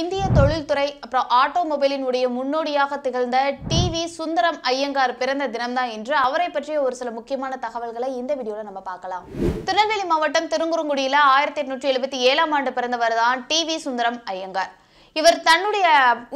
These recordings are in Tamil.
இந்திய தொழில்துறை அப்புறம் ஆட்டோமொபைலின் உடைய முன்னோடியாக திகழ்ந்த டி வி சுந்தரம் ஐயங்கார் பிறந்த தினம்தான் என்று அவரை பற்றிய ஒரு சில முக்கியமான தகவல்களை இந்த வீடியோவில் நம்ம பார்க்கலாம் திருநெல்வேலி மாவட்டம் திருங்குறங்குடியில ஆயிரத்தி எட்நூற்றி எழுபத்தி ஏழாம் ஆண்டு பிறந்தவர் தான் டி வி சுந்தரம் ஐயங்கார் இவர் தன்னுடைய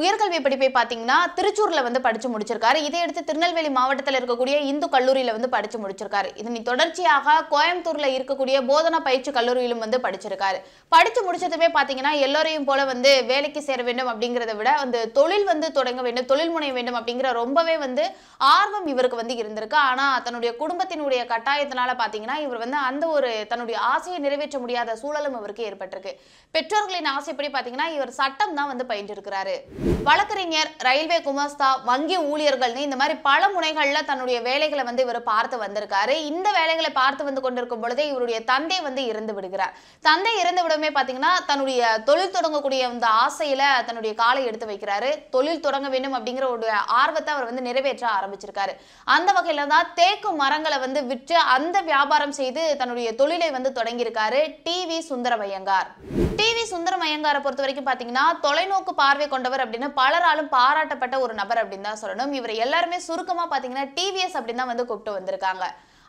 உயர்கல்வி படிப்பை பார்த்தீங்கன்னா திருச்சூரில் வந்து படித்து முடிச்சிருக்காரு இதையடுத்து திருநெல்வேலி மாவட்டத்தில் இருக்கக்கூடிய இந்து கல்லூரியில் வந்து படித்து முடிச்சிருக்காரு இதனை தொடர்ச்சியாக கோயம்புத்தூரில் இருக்கக்கூடிய போதனா பயிற்சி கல்லூரியிலும் வந்து படிச்சிருக்காரு படித்து முடிச்சதுமே பார்த்தீங்கன்னா எல்லோரையும் போல வந்து வேலைக்கு சேர வேண்டும் அப்படிங்கிறத விட அந்த தொழில் வந்து தொடங்க வேண்டும் தொழில் முனைய வேண்டும் அப்படிங்கிற ரொம்பவே வந்து ஆர்வம் இவருக்கு வந்து இருந்திருக்கு ஆனால் தன்னுடைய குடும்பத்தினுடைய கட்டாயத்தினால பார்த்தீங்கன்னா இவர் வந்து அந்த ஒரு தன்னுடைய ஆசையை நிறைவேற்ற முடியாத சூழலும் இவருக்கு ஏற்பட்டிருக்கு பெற்றோர்களின் ஆசைப்படி பார்த்தீங்கன்னா இவர் சட்டம் தான் வந்து பயின்றிருக்கிறாரு வழக்கறிஞர் ரயில்வே குமஸ்தா வங்கி ஊழியர்கள் இந்த மாதிரி பல முனைகள்ல தன்னுடைய வேலைகளை வந்து இவர் பார்த்து வந்திருக்காரு இந்த வேலைகளை பார்த்து வந்து கொண்டிருக்கும் பொழுதே இவருடைய தந்தை வந்து இறந்து விடுகிறார் தந்தை இறந்து விடமே பாத்தீங்கன்னா தன்னுடைய தொழில் தொடங்கக்கூடிய அந்த ஆசையில தன்னுடைய காலை எடுத்து வைக்கிறாரு தொழில் தொடங்க வேண்டும் அப்படிங்கிற ஒரு ஆர்வத்தை அவர் வந்து நிறைவேற்ற ஆரம்பிச்சிருக்காரு அந்த வகையில தான் தேக்கு மரங்களை வந்து விற்று அந்த வியாபாரம் செய்து தன்னுடைய தொழிலை வந்து தொடங்கியிருக்காரு டி வி சுந்தரமயங்கார் டி வி சுந்தரமயங்காரை பொறுத்த வரைக்கும் பார்த்தீங்கன்னா தொலைநோக்கு பார்வை கொண்டவர் அப்படின்னு பலராலும் பாராட்டப்பட்ட ஒரு நபர் அப்படின்னு தான் சொல்லணும் இவர் எல்லாருமே சுருக்கமா பாத்தீங்கன்னா டிவிஎஸ் அப்படின்னு தான் வந்து கூப்பிட்டு வந்திருக்காங்க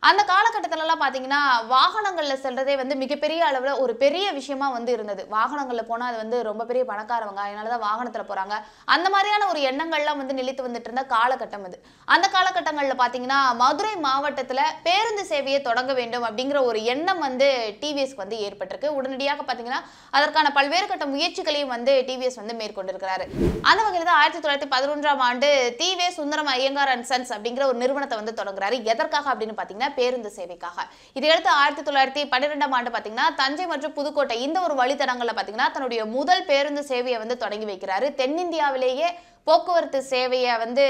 அந்த காலகட்டத்திலலாம் பார்த்தீங்கன்னா வாகனங்களில் செல்றதே வந்து மிகப்பெரிய அளவில் ஒரு பெரிய விஷயமா வந்து இருந்தது வாகனங்களில் போனால் அது வந்து ரொம்ப பெரிய பணக்காரவங்க அதனால தான் வாகனத்தில் போகிறாங்க அந்த மாதிரியான ஒரு எண்ணங்கள்லாம் வந்து நிலைத்து வந்துட்டு இருந்த காலகட்டம் அது அந்த காலகட்டங்களில் பார்த்தீங்கன்னா மதுரை மாவட்டத்தில் பேருந்து சேவையை தொடங்க வேண்டும் அப்படிங்கிற ஒரு எண்ணம் வந்து டிவிஎஸ்க்கு வந்து ஏற்பட்டிருக்கு உடனடியாக பார்த்தீங்கன்னா அதற்கான பல்வேறு கட்ட முயற்சிகளையும் வந்து டிவிஎஸ் வந்து மேற்கொண்டிருக்கிறாரு அந்த வகையில் தான் ஆயிரத்தி தொள்ளாயிரத்தி பதினொன்றாம் ஆண்டு TVS Sundaram Iyengar and sons அப்படிங்கிற ஒரு நிறுவனத்தை வந்து தொடங்குறாரு எதற்காக அப்படின்னு பார்த்தீங்கன்னா பேருந்து சேவைக்காக இதையடுத்து ஆயிரத்தி தொள்ளாயிரத்தி பன்னிரெண்டாம் ஆண்டு பார்த்தீங்கன்னா தஞ்சை மற்றும் புதுக்கோட்டை இந்த ஒரு வழித்தடங்களில் பார்த்தீங்கன்னா தன்னுடைய முதல் பேருந்து சேவையை வந்து தொடங்கி வைக்கிறாரு தென்னிந்தியாவிலேயே போக்குவரத்து சேவையை வந்து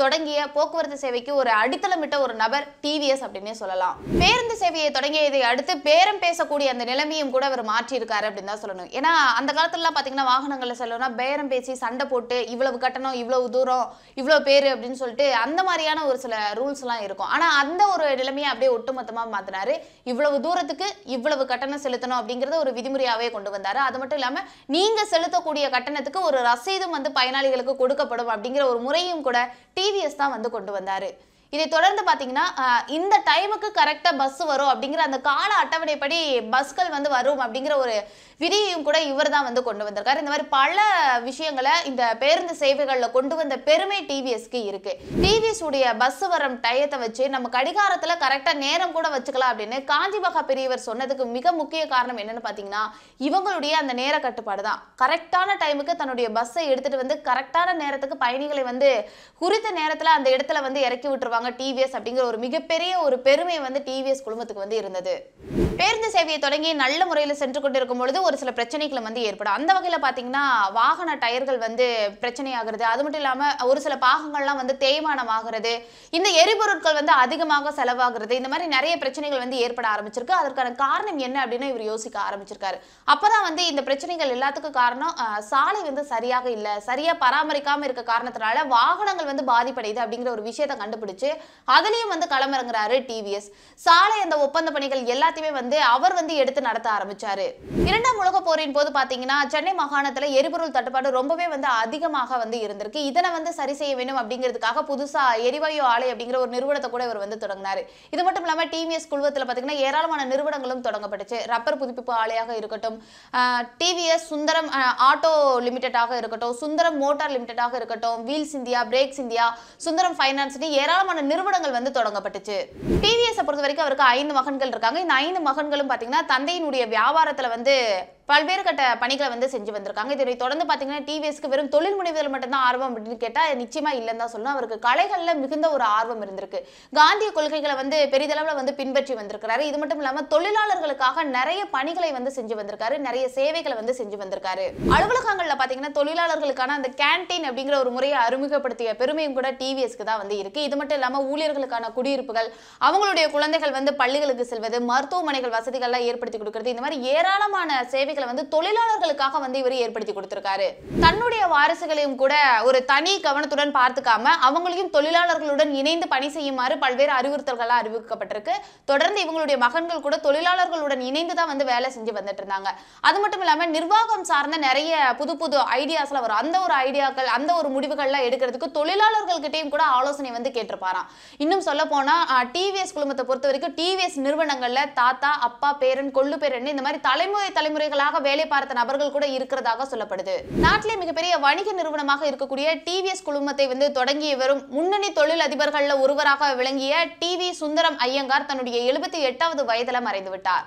தொடங்கிய போக்குவரத்து சேவைக்கு ஒரு அடித்தளமிட்ட ஒரு நபர் டிவிஎஸ் அப்படின்னே சொல்லலாம் பேருந்து சேவையை தொடங்கியதை அடுத்து பேரம் பேசக்கூடிய அந்த நிலைமையும் கூட அவர் மாற்றியிருக்காரு அப்படின்னு தான் சொல்லணும் ஏன்னா அந்த காலத்துலலாம் பார்த்தீங்கன்னா வாகனங்களில் செல்லணும்னா பேரம் பேசி சண்டை போட்டு இவ்வளவு கட்டணம் இவ்வளவு தூரம் இவ்வளோ பேர் அப்படின்னு சொல்லிட்டு அந்த மாதிரியான ஒரு சில ரூல்ஸ்லாம் இருக்கும் ஆனால் அந்த ஒரு நிலைமையை அப்படியே ஒட்டுமொத்தமாக மாத்தினாரு இவ்வளவு தூரத்துக்கு இவ்வளவு கட்டணம் செலுத்தணும் அப்படிங்கறத ஒரு விதிமுறையாகவே கொண்டு வந்தார் அது மட்டும் இல்லாமல் நீங்கள் செலுத்தக்கூடிய கட்டணத்துக்கு ஒரு ரசீதும் வந்து பயனாளிகளுக்கு கொடு கொடுக்கப்படும் அப்படிங்கிற ஒரு முறையும் கூட டிவிஎஸ் தான் வந்து கொண்டு வந்தார் இதை தொடர்ந்து பார்த்தீங்கன்னா இந்த டைமுக்கு கரெக்டாக பஸ் வரும் அப்படிங்கிற அந்த கால அட்டவணைப்படி பஸ்கள் வந்து வரும் அப்படிங்கிற ஒரு விதியையும் கூட இவர் தான் வந்து கொண்டு வந்திருக்காரு இந்த மாதிரி பல விஷயங்களை இந்த பேருந்து சேவைகளில் கொண்டு வந்த பெருமை டிவிஎஸ்க்கு இருக்கு டிவிஎஸ் உடைய பஸ் வரும் டயத்தை வச்சு நம்ம கடிகாரத்தில் கரெக்டாக நேரம் கூட வச்சுக்கலாம் அப்படின்னு மகா பெரியவர் சொன்னதுக்கு மிக முக்கிய காரணம் என்னன்னு பார்த்தீங்கன்னா இவங்களுடைய அந்த நேர கட்டுப்பாடு தான் கரெக்டான டைமுக்கு தன்னுடைய பஸ்ஸை எடுத்துட்டு வந்து கரெக்டான நேரத்துக்கு பயணிகளை வந்து குறித்த நேரத்தில் அந்த இடத்துல வந்து இறக்கி விட்டுருவாங்க டிவிஎஸ் அப்படிங்கிற ஒரு மிகப்பெரிய ஒரு பெருமை வந்து டிவிஎஸ் குழுமத்துக்கு வந்து இருந்தது பேருந்து சேவையை தொடங்கி நல்ல முறையில் சென்று கொண்டிருக்கும் பொழுது ஒரு சில பிரச்சனைகள் வந்து ஏற்படும் அந்த வகையில் பார்த்தீங்கன்னா வாகன டயர்கள் வந்து பிரச்சனையாகிறது அது மட்டும் இல்லாமல் ஒரு சில பாகங்கள்லாம் வந்து தேய்மானம் ஆகிறது இந்த எரிபொருட்கள் வந்து அதிகமாக செலவாகிறது இந்த மாதிரி நிறைய பிரச்சனைகள் வந்து ஏற்பட ஆரம்பிச்சிருக்கு அதற்கான காரணம் என்ன அப்படின்னு இவர் யோசிக்க ஆரம்பிச்சிருக்காரு தான் வந்து இந்த பிரச்சனைகள் எல்லாத்துக்கும் காரணம் சாலை வந்து சரியாக இல்லை சரியாக பராமரிக்காமல் இருக்க காரணத்தினால வாகனங்கள் வந்து பாதிப்படையுது அப்படிங்கிற ஒரு விஷயத்தை கண்டுபிடிச்சு அதுலேயும் வந்து களமிறங்குறாரு டிவிஎஸ் சாலை அந்த ஒப்பந்த பணிகள் எல்லாத்தையுமே வந்து வந்து அவர் வந்து எடுத்து நடத்த ஆரம்பிச்சாரு இரண்டாம் உலக போரின் போது பாத்தீங்கன்னா சென்னை மாகாணத்துல எரிபொருள் தட்டுப்பாடு ரொம்பவே வந்து அதிகமாக வந்து இருந்திருக்கு இதனை வந்து சரி செய்ய வேண்டும் அப்படிங்கிறதுக்காக புதுசா எரிவாயு ஆலை அப்படிங்கிற ஒரு நிறுவனத்தை கூட இவர் வந்து தொடங்கினாரு இது மட்டும் இல்லாம டிவிஎஸ் குழுவத்தில் பாத்தீங்கன்னா ஏராளமான நிறுவனங்களும் தொடங்கப்பட்டுச்சு ரப்பர் புதுப்பிப்பு ஆலையாக இருக்கட்டும் டிவிஎஸ் சுந்தரம் ஆட்டோ லிமிடெடாக இருக்கட்டும் சுந்தரம் மோட்டார் லிமிடெடாக இருக்கட்டும் wheels India brakes India Sundaram finance ஏராளமான நிறுவனங்கள் வந்து தொடங்கப்பட்டுச்சு டிவிஎஸ் பொறுத்த வரைக்கும் அவருக்கு ஐந்து மகன்கள் இருக்காங்க இந்த ஐந்து மகன் மகன்களும் பார்த்தீங்கன்னா தந்தையினுடைய வியாபாரத்தில் வந்து பல்வேறு கட்ட பணிகளை வந்து செஞ்சு வந்திருக்காங்க இதனை தொடர்ந்து பார்த்தீங்கன்னா டிவிஎஸ்க்கு வெறும் தொழில் முனைவதில் மட்டும்தான் ஆர்வம் அப்படின்னு கேட்டால் நிச்சயமாக இல்லைன்னு தான் சொல்லணும் அவருக்கு கலைகளில் மிகுந்த ஒரு ஆர்வம் இருந்திருக்கு காந்திய கொள்கைகளை வந்து பெரிதளவில் வந்து பின்பற்றி வந்திருக்கிறாரு இது மட்டும் இல்லாமல் தொழிலாளர்களுக்காக நிறைய பணிகளை வந்து செஞ்சு வந்திருக்காரு நிறைய சேவைகளை வந்து செஞ்சு வந்திருக்காரு அலுவலகங்களில் பார்த்தீங்கன்னா தொழிலாளர்களுக்கான அந்த கேன்டீன் அப்படிங்கிற ஒரு முறையை அறிமுகப்படுத்திய பெருமையும் கூட டிவிஎஸ்க்கு தான் வந்து இருக்கு இது மட்டும் இல்லாமல் ஊழியர்களுக்கான குடியிருப்புகள் அவங்களுடைய குழந்தைகள் வந்து பள்ளிகளுக்கு செல்வது மருத்துவமனைகள் வசதிகள்லாம் ஏற்படுத்தி கொடுக்கறது இந்த மாதிரி ஏராளமான சேவை வேலைகளை வந்து தொழிலாளர்களுக்காக வந்து இவர் ஏற்படுத்தி கொடுத்திருக்காரு தன்னுடைய வாரிசுகளையும் கூட ஒரு தனி கவனத்துடன் பார்த்துக்காம அவங்களையும் தொழிலாளர்களுடன் இணைந்து பணி செய்யுமாறு பல்வேறு அறிவுறுத்தல்களாக அறிவிக்கப்பட்டிருக்கு தொடர்ந்து இவங்களுடைய மகன்கள் கூட தொழிலாளர்களுடன் இணைந்து தான் வந்து வேலை செஞ்சு வந்துட்டு இருந்தாங்க அது மட்டும் இல்லாம நிர்வாகம் சார்ந்த நிறைய புது புது ஐடியாஸ்ல வரும் அந்த ஒரு ஐடியாக்கள் அந்த ஒரு முடிவுகள்லாம் எடுக்கிறதுக்கு தொழிலாளர்கள்கிட்டையும் கூட ஆலோசனை வந்து கேட்டிருப்பாராம் இன்னும் சொல்ல போனா டிவிஎஸ் குழுமத்தை பொறுத்த வரைக்கும் டிவிஎஸ் நிறுவனங்கள்ல தாத்தா அப்பா பேரன் கொள்ளு பேரன் இந்த மாதிரி தலைமுறை தலைமுறைகளாக கூடுதலாக வேலை பார்த்த நபர்கள் கூட இருக்கிறதாக சொல்லப்படுது நாட்டிலே மிகப்பெரிய வணிக நிறுவனமாக இருக்கக்கூடிய டிவிஎஸ் குழுமத்தை வந்து தொடங்கி வரும் முன்னணி தொழில் அதிபர்கள் ஒருவராக விளங்கிய டி சுந்தரம் ஐயங்கார் தன்னுடைய எழுபத்தி எட்டாவது வயதில மறைந்துவிட்டார்